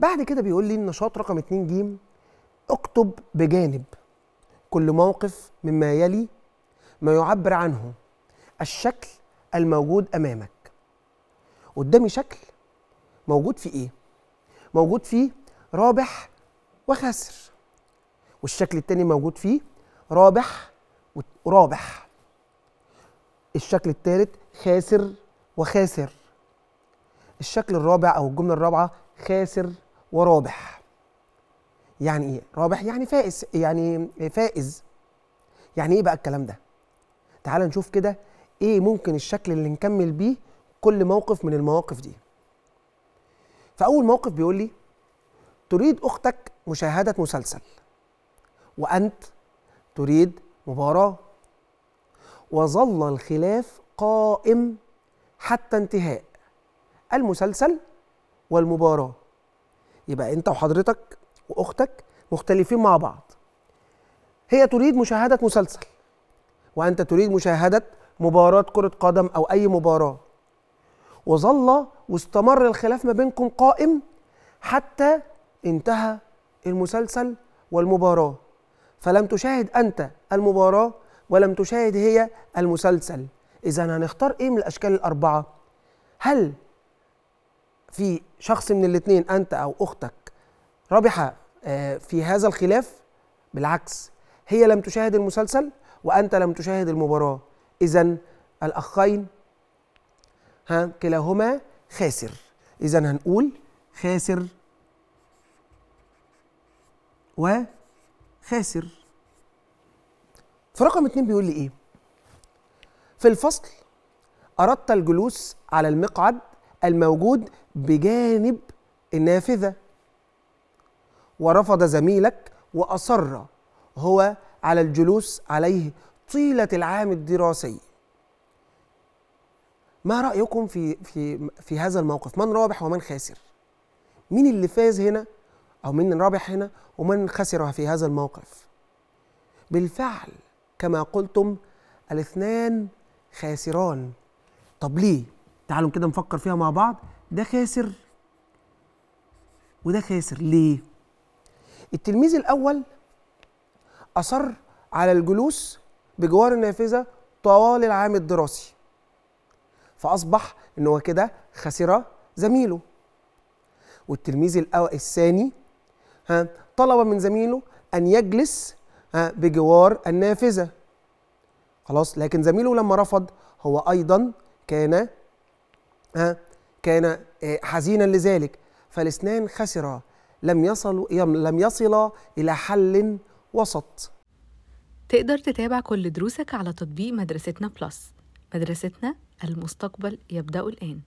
بعد كده بيقول لي النشاط رقم 2 جيم اكتب بجانب كل موقف مما يلي ما يعبر عنه الشكل الموجود امامك قدامي شكل موجود فيه ايه موجود فيه رابح وخاسر والشكل التاني موجود فيه رابح ورابح الشكل التالت خاسر وخاسر الشكل الرابع او الجمله الرابعه خاسر ورابح يعني ايه رابح يعني فائز يعني فائز يعني ايه بقى الكلام ده تعال نشوف كده ايه ممكن الشكل اللي نكمل بيه كل موقف من المواقف دي فاول موقف بيقول لي تريد اختك مشاهده مسلسل وانت تريد مباراه وظل الخلاف قائم حتى انتهاء المسلسل والمباراه يبقى انت وحضرتك واختك مختلفين مع بعض هي تريد مشاهده مسلسل وانت تريد مشاهده مباراه كره قدم او اي مباراه وظل واستمر الخلاف ما بينكم قائم حتى انتهى المسلسل والمباراه فلم تشاهد انت المباراه ولم تشاهد هي المسلسل اذا هنختار ايه من الاشكال الاربعه هل في شخص من الاثنين انت او اختك رابحه آه، في هذا الخلاف بالعكس هي لم تشاهد المسلسل وانت لم تشاهد المباراه اذا الاخين ها كلاهما خاسر اذا هنقول خاسر وخاسر فرقم اتنين بيقول لي ايه في الفصل اردت الجلوس على المقعد الموجود بجانب النافذة ورفض زميلك وأصر هو على الجلوس عليه طيلة العام الدراسي ما رأيكم في في في هذا الموقف؟ من رابح ومن خاسر؟ مين اللي فاز هنا أو مين رابح هنا ومن خسر في هذا الموقف؟ بالفعل كما قلتم الاثنان خاسران طب ليه؟ تعالوا كده نفكر فيها مع بعض ده خاسر وده خاسر ليه التلميذ الاول اصر على الجلوس بجوار النافذه طوال العام الدراسي فاصبح ان هو كده خسر زميله والتلميذ الثاني ها طلب من زميله ان يجلس ها بجوار النافذه خلاص لكن زميله لما رفض هو ايضا كان ها كان آه، حزينا لذلك فالاثنان خسرا لم يصلوا لم يصلا الى حل وسط تقدر تتابع كل دروسك على تطبيق مدرستنا بلس مدرستنا المستقبل يبدأ الآن